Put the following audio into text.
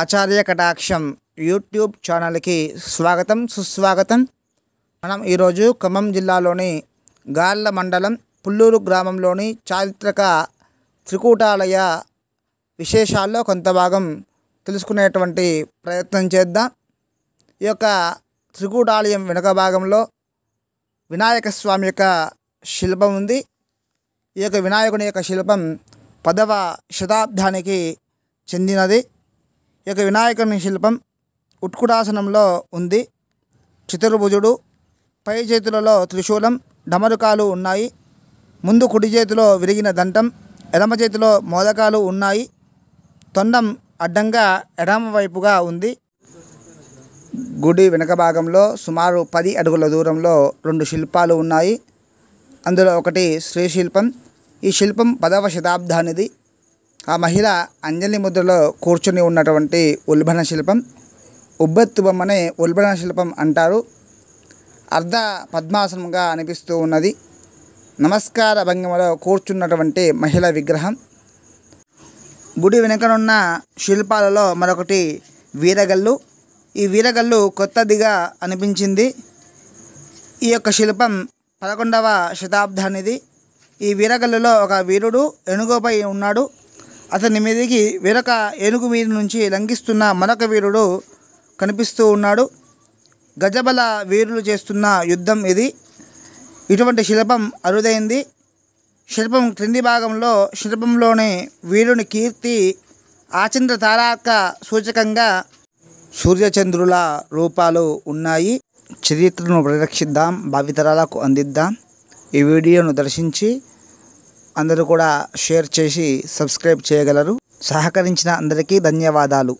ఆచార్య కటాక్షం యూట్యూబ్ ఛానల్కి స్వాగతం సుస్వాగతం మనం ఈరోజు ఖమ్మం జిల్లాలోని గాళ్ళ మండలం పుల్లూరు గ్రామంలోని చారిత్రక త్రికూటాలయ విశేషాల్లో కొంత భాగం తెలుసుకునేటువంటి ప్రయత్నం చేద్దాం ఈ యొక్క త్రికూటాలయం వెనుక భాగంలో వినాయక స్వామి యొక్క శిల్పం ఉంది ఈ యొక్క వినాయకుని యొక్క శిల్పం పదవ శతాబ్దానికి చెందినది యొక్క వినాయకుని శిల్పం ఉట్కుటాసనంలో ఉంది చతుర్భుజుడు పై చేతులలో త్రిశూలం డమరుకాలు ఉన్నాయి ముందు కుడి చేతిలో విరిగిన దంతం ఎడమ చేతిలో మోదకాలు ఉన్నాయి తొండం అడ్డంగా ఎడమ వైపుగా ఉంది గుడి వెనక భాగంలో సుమారు పది అడుగుల దూరంలో రెండు శిల్పాలు ఉన్నాయి అందులో ఒకటి శ్రీశిల్పం ఈ శిల్పం పదవ శతాబ్దానిది ఆ మహిళ అంజలి ముద్రలో కూర్చుని ఉన్నటువంటి ఉల్బణ శిల్పం ఉబ్బెత్తుబం అనే ఉల్బణ శిల్పం అంటారు అర్ధ పద్మాసనంగా అనిపిస్తూ ఉన్నది నమస్కార భంగిమలో కూర్చున్నటువంటి మహిళ విగ్రహం గుడి వెనుకనున్న శిల్పాలలో మరొకటి వీరగల్లు ఈ వీరగల్లు కొత్తదిగా అనిపించింది ఈ యొక్క శిల్పం పదకొండవ శతాబ్దానిది ఈ వీరగల్లులో ఒక వీరుడు ఎనుగోపై ఉన్నాడు అతని మీదకి వేరొక ఏనుగు మీద నుంచి లంఘిస్తున్న మరొక వీరుడు కనిపిస్తూ ఉన్నాడు గజబల వీరులు చేస్తున్న యుద్ధం ఇది ఇటువంటి శిల్పం అరుదైంది శిల్పం క్రింది భాగంలో శిల్పంలోని వీరుని కీర్తి ఆచంద్ర తారాక సూచకంగా సూర్యచంద్రుల రూపాలు ఉన్నాయి చరిత్రను పరిరక్షిద్దాం భావితరాలకు అందిద్దాం ఈ వీడియోను దర్శించి అందరూ కూడా షేర్ చేసి సబ్స్క్రైబ్ చేయగలరు సహకరించిన అందరికీ ధన్యవాదాలు